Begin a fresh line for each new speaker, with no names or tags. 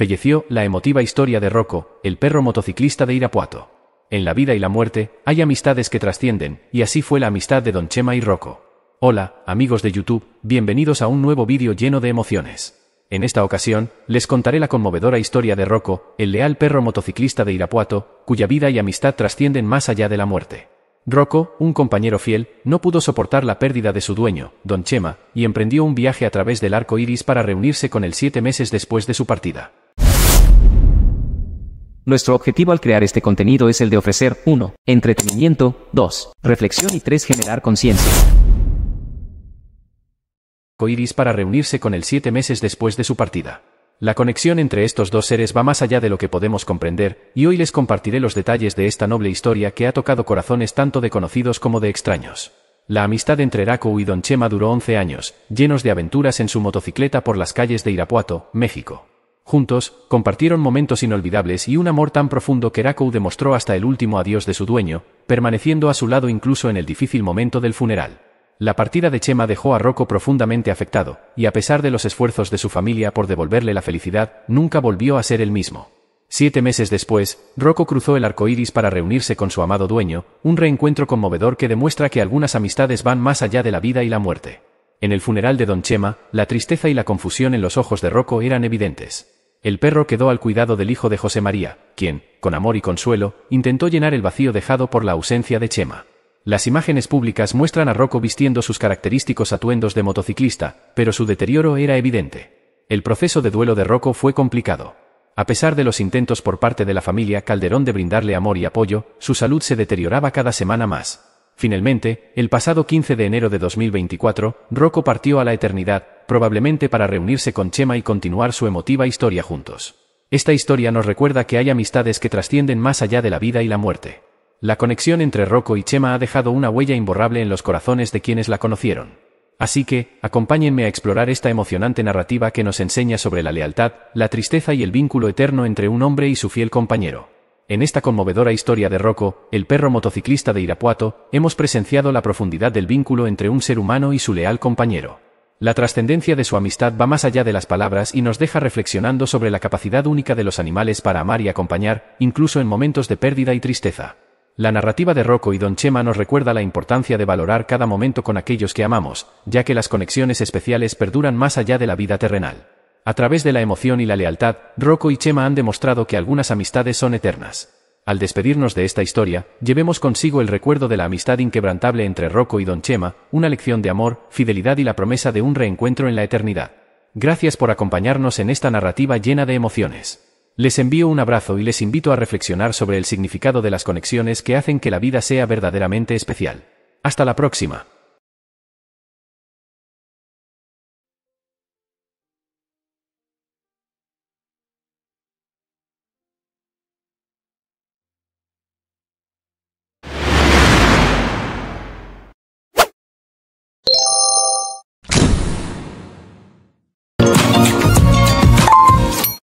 falleció la emotiva historia de Rocco, el perro motociclista de Irapuato. En la vida y la muerte, hay amistades que trascienden, y así fue la amistad de Don Chema y Rocco. Hola, amigos de YouTube, bienvenidos a un nuevo vídeo lleno de emociones. En esta ocasión, les contaré la conmovedora historia de Rocco, el leal perro motociclista de Irapuato, cuya vida y amistad trascienden más allá de la muerte. Rocco, un compañero fiel, no pudo soportar la pérdida de su dueño, Don Chema, y emprendió un viaje a través del arco iris para reunirse con él siete meses después de su partida. Nuestro objetivo al crear este contenido es el de ofrecer 1. Entretenimiento, 2. Reflexión y 3. Generar conciencia. Coiris para reunirse con él siete meses después de su partida. La conexión entre estos dos seres va más allá de lo que podemos comprender, y hoy les compartiré los detalles de esta noble historia que ha tocado corazones tanto de conocidos como de extraños. La amistad entre Raku y Don Chema duró 11 años, llenos de aventuras en su motocicleta por las calles de Irapuato, México. Juntos, compartieron momentos inolvidables y un amor tan profundo que Raku demostró hasta el último adiós de su dueño, permaneciendo a su lado incluso en el difícil momento del funeral. La partida de Chema dejó a Rocco profundamente afectado, y a pesar de los esfuerzos de su familia por devolverle la felicidad, nunca volvió a ser el mismo. Siete meses después, Rocco cruzó el arco iris para reunirse con su amado dueño, un reencuentro conmovedor que demuestra que algunas amistades van más allá de la vida y la muerte. En el funeral de Don Chema, la tristeza y la confusión en los ojos de Rocco eran evidentes el perro quedó al cuidado del hijo de José María, quien, con amor y consuelo, intentó llenar el vacío dejado por la ausencia de Chema. Las imágenes públicas muestran a Rocco vistiendo sus característicos atuendos de motociclista, pero su deterioro era evidente. El proceso de duelo de Rocco fue complicado. A pesar de los intentos por parte de la familia Calderón de brindarle amor y apoyo, su salud se deterioraba cada semana más. Finalmente, el pasado 15 de enero de 2024, Rocco partió a la eternidad, probablemente para reunirse con Chema y continuar su emotiva historia juntos. Esta historia nos recuerda que hay amistades que trascienden más allá de la vida y la muerte. La conexión entre Rocco y Chema ha dejado una huella imborrable en los corazones de quienes la conocieron. Así que, acompáñenme a explorar esta emocionante narrativa que nos enseña sobre la lealtad, la tristeza y el vínculo eterno entre un hombre y su fiel compañero. En esta conmovedora historia de Rocco, el perro motociclista de Irapuato, hemos presenciado la profundidad del vínculo entre un ser humano y su leal compañero. La trascendencia de su amistad va más allá de las palabras y nos deja reflexionando sobre la capacidad única de los animales para amar y acompañar, incluso en momentos de pérdida y tristeza. La narrativa de Rocco y Don Chema nos recuerda la importancia de valorar cada momento con aquellos que amamos, ya que las conexiones especiales perduran más allá de la vida terrenal. A través de la emoción y la lealtad, Rocco y Chema han demostrado que algunas amistades son eternas. Al despedirnos de esta historia, llevemos consigo el recuerdo de la amistad inquebrantable entre Rocco y Don Chema, una lección de amor, fidelidad y la promesa de un reencuentro en la eternidad. Gracias por acompañarnos en esta narrativa llena de emociones. Les envío un abrazo y les invito a reflexionar sobre el significado de las conexiones que hacen que la vida sea verdaderamente especial. Hasta la próxima.